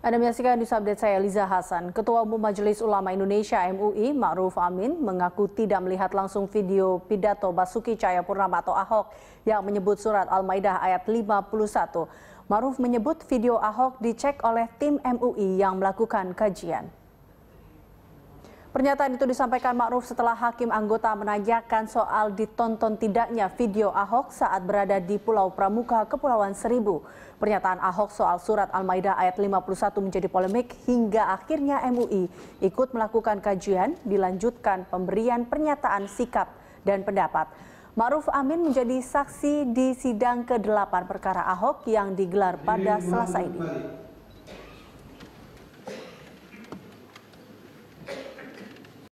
Anda menyaksikan news update saya Liza Hasan. Ketua Umum Majelis Ulama Indonesia MUI Ma'ruf Amin mengaku tidak melihat langsung video pidato Basuki Cahayapurnama atau Ahok yang menyebut surat Al-Maidah ayat 51. Ma'ruf menyebut video Ahok dicek oleh tim MUI yang melakukan kajian. Pernyataan itu disampaikan Ma'ruf setelah hakim anggota menanyakan soal ditonton tidaknya video Ahok saat berada di Pulau Pramuka, Kepulauan Seribu. Pernyataan Ahok soal surat Al-Maidah ayat 51 menjadi polemik hingga akhirnya MUI ikut melakukan kajian dilanjutkan pemberian pernyataan sikap dan pendapat. Ma'ruf Amin menjadi saksi di sidang ke-8 perkara Ahok yang digelar pada selasa ini.